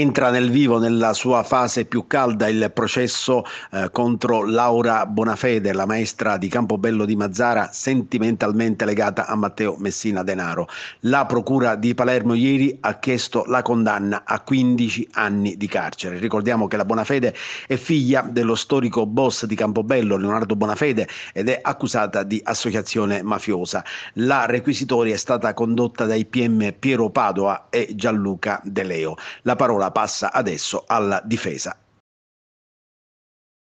entra nel vivo nella sua fase più calda il processo eh, contro Laura Bonafede, la maestra di Campobello di Mazzara, sentimentalmente legata a Matteo Messina Denaro. La procura di Palermo ieri ha chiesto la condanna a 15 anni di carcere. Ricordiamo che la Bonafede è figlia dello storico boss di Campobello, Leonardo Bonafede, ed è accusata di associazione mafiosa. La requisitoria è stata condotta dai PM Piero Padova e Gianluca De Leo. La parola palla passa adesso alla difesa